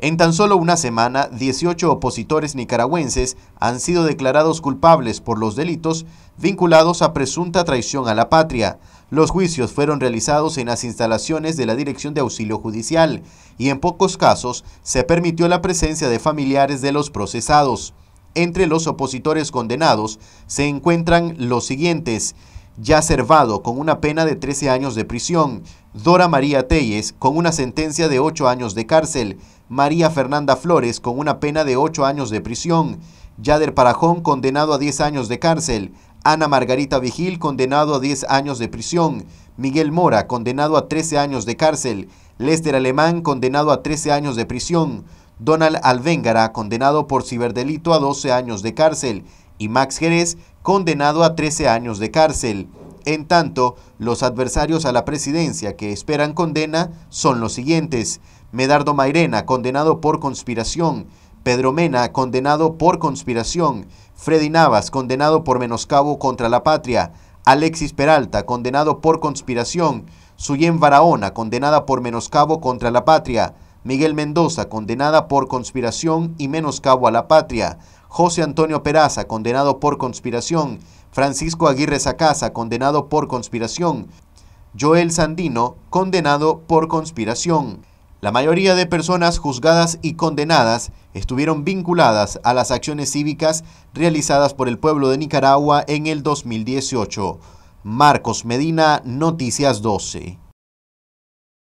En tan solo una semana, 18 opositores nicaragüenses han sido declarados culpables por los delitos vinculados a presunta traición a la patria. Los juicios fueron realizados en las instalaciones de la Dirección de Auxilio Judicial y en pocos casos se permitió la presencia de familiares de los procesados. Entre los opositores condenados se encuentran los siguientes ya servado con una pena de 13 años de prisión, Dora María Telles con una sentencia de 8 años de cárcel, María Fernanda Flores con una pena de 8 años de prisión, Yader Parajón condenado a 10 años de cárcel, Ana Margarita Vigil condenado a 10 años de prisión, Miguel Mora condenado a 13 años de cárcel, Lester Alemán condenado a 13 años de prisión, Donald Alvéngara condenado por ciberdelito a 12 años de cárcel y Max Jerez, condenado a 13 años de cárcel. En tanto, los adversarios a la presidencia que esperan condena son los siguientes. Medardo Mairena, condenado por conspiración. Pedro Mena, condenado por conspiración. Freddy Navas, condenado por menoscabo contra la patria. Alexis Peralta, condenado por conspiración. Suyen Barahona, condenada por menoscabo contra la patria. Miguel Mendoza, condenada por conspiración y menoscabo a la patria, José Antonio Peraza, condenado por conspiración, Francisco Aguirre Sacasa, condenado por conspiración, Joel Sandino, condenado por conspiración. La mayoría de personas juzgadas y condenadas estuvieron vinculadas a las acciones cívicas realizadas por el pueblo de Nicaragua en el 2018. Marcos Medina, Noticias 12.